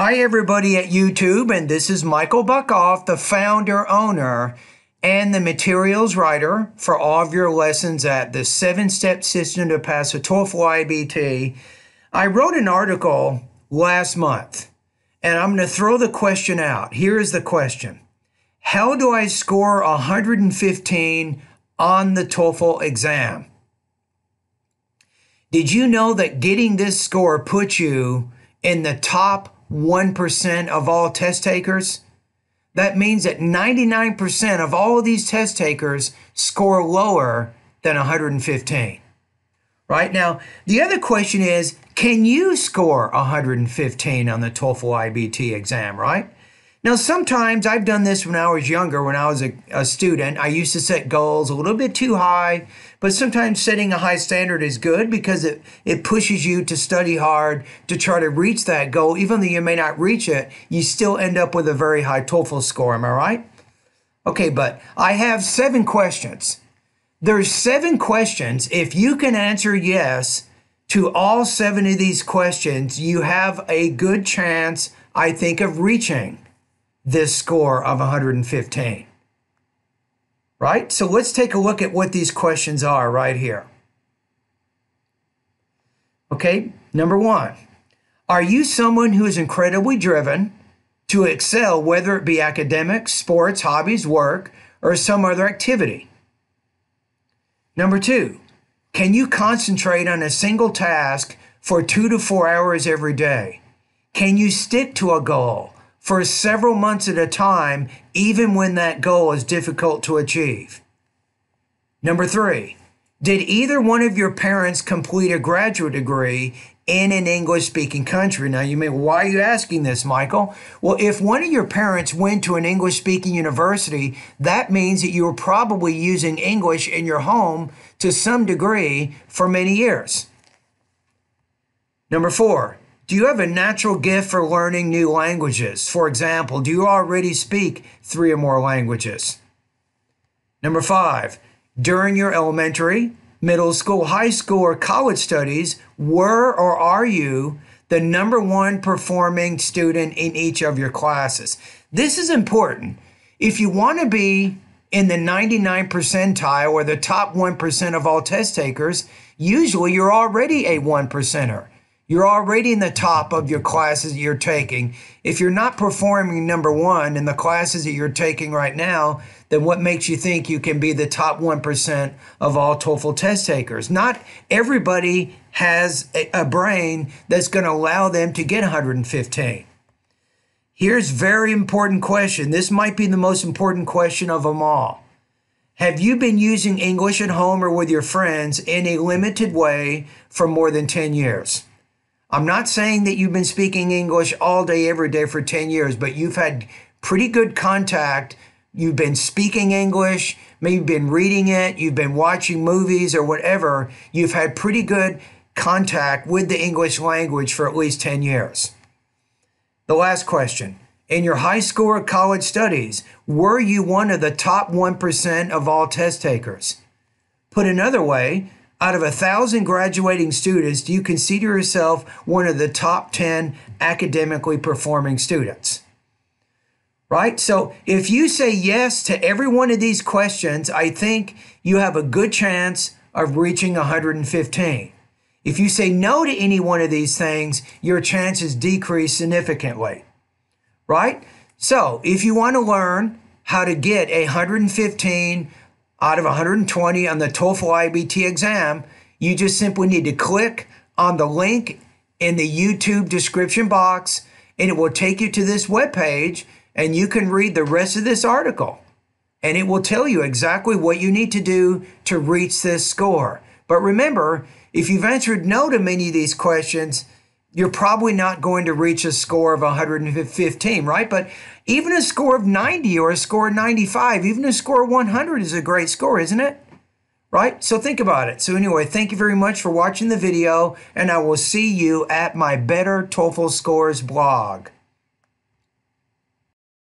Hi, everybody at YouTube, and this is Michael Buckoff, the founder, owner, and the materials writer for all of your lessons at the seven step system to pass a TOEFL IBT. I wrote an article last month, and I'm going to throw the question out. Here is the question How do I score 115 on the TOEFL exam? Did you know that getting this score puts you in the top 1% of all test takers, that means that 99% of all of these test takers score lower than 115. Right now, the other question is can you score 115 on the TOEFL IBT exam, right? Now, sometimes I've done this when I was younger, when I was a, a, student. I used to set goals a little bit too high, but sometimes setting a high standard is good because it, it pushes you to study hard to try to reach that goal. Even though you may not reach it, you still end up with a very high TOEFL score. Am I right? Okay, but I have seven questions. There's seven questions. If you can answer yes to all seven of these questions, you have a good chance, I think, of reaching this score of 115. Right? So let's take a look at what these questions are right here. Okay, number one Are you someone who is incredibly driven to excel, whether it be academics, sports, hobbies, work, or some other activity? Number two, can you concentrate on a single task for two to four hours every day? Can you stick to a goal? for several months at a time, even when that goal is difficult to achieve? Number three, did either one of your parents complete a graduate degree in an English speaking country? Now, you may, why are you asking this, Michael? Well, if one of your parents went to an English speaking university, that means that you were probably using English in your home to some degree for many years. Number four, do you have a natural gift for learning new languages? For example, do you already speak three or more languages? Number five, during your elementary, middle school, high school, or college studies, were or are you the number one performing student in each of your classes? This is important. If you want to be in the 99 percentile or the top 1% of all test takers, usually you're already a 1 percenter. You're already in the top of your classes you're taking. If you're not performing number one in the classes that you're taking right now, then what makes you think you can be the top 1% of all TOEFL test takers? Not everybody has a, a brain that's going to allow them to get 115. Here's very important question. This might be the most important question of them all. Have you been using English at home or with your friends in a limited way for more than 10 years? I'm not saying that you've been speaking English all day, every day for 10 years, but you've had pretty good contact. You've been speaking English, maybe you've been reading it, you've been watching movies or whatever. You've had pretty good contact with the English language for at least 10 years. The last question. In your high school or college studies, were you one of the top 1% of all test takers? Put another way, out of a thousand graduating students, do you consider yourself one of the top 10 academically performing students? Right? So if you say yes to every one of these questions, I think you have a good chance of reaching 115. If you say no to any one of these things, your chances decrease significantly. Right? So if you want to learn how to get 115 out of 120 on the TOEFL IBT exam, you just simply need to click on the link in the YouTube description box and it will take you to this webpage and you can read the rest of this article and it will tell you exactly what you need to do to reach this score. But remember, if you've answered no to many of these questions, you're probably not going to reach a score of 115, right? But even a score of 90 or a score of 95, even a score of 100 is a great score, isn't it? Right? So think about it. So, anyway, thank you very much for watching the video, and I will see you at my Better TOEFL Scores blog.